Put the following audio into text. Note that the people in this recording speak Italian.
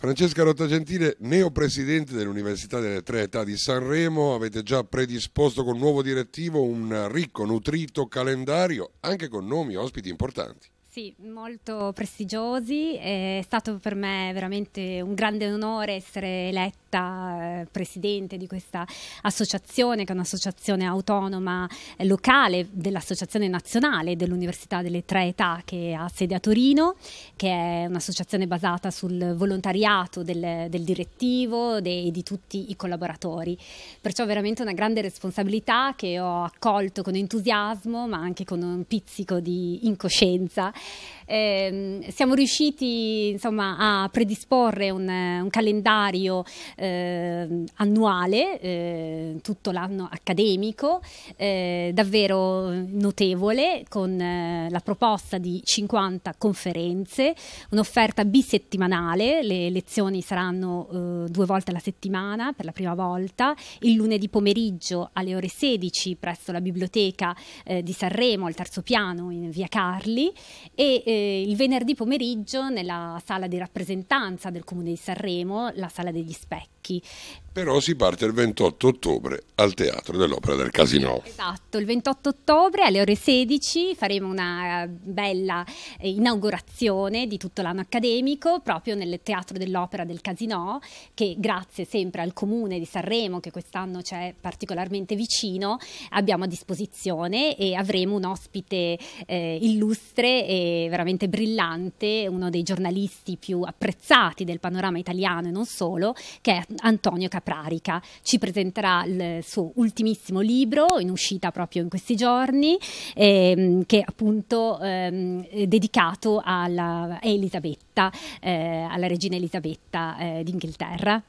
Francesca Rottagentile, neopresidente dell'Università delle Tre Età di Sanremo, avete già predisposto con nuovo direttivo un ricco, nutrito calendario, anche con nomi e ospiti importanti. Sì, molto prestigiosi, è stato per me veramente un grande onore essere eletto Letta, eh, presidente di questa associazione, che è un'associazione autonoma eh, locale dell'Associazione Nazionale dell'Università delle Tre Età, che ha sede a Torino, che è un'associazione basata sul volontariato del, del direttivo e di tutti i collaboratori. Perciò è veramente una grande responsabilità che ho accolto con entusiasmo, ma anche con un pizzico di incoscienza. Eh, siamo riusciti insomma, a predisporre un, un calendario eh, annuale, eh, tutto l'anno accademico, eh, davvero notevole, con eh, la proposta di 50 conferenze, un'offerta bisettimanale, le lezioni saranno eh, due volte alla settimana per la prima volta, il lunedì pomeriggio alle ore 16 presso la biblioteca eh, di Sanremo, al terzo piano in via Carli, e il venerdì pomeriggio nella sala di rappresentanza del comune di Sanremo, la sala degli specchi Sacchi. Però si parte il 28 ottobre al Teatro dell'Opera del Casino. Esatto, il 28 ottobre alle ore 16 faremo una bella eh, inaugurazione di tutto l'anno accademico proprio nel Teatro dell'Opera del Casino che grazie sempre al Comune di Sanremo che quest'anno c'è particolarmente vicino abbiamo a disposizione e avremo un ospite eh, illustre e veramente brillante, uno dei giornalisti più apprezzati del panorama italiano e non solo, che è Antonio Caprarica. Ci presenterà il suo ultimissimo libro in uscita proprio in questi giorni, ehm, che è appunto ehm, è dedicato alla, Elisabetta, eh, alla regina Elisabetta eh, d'Inghilterra.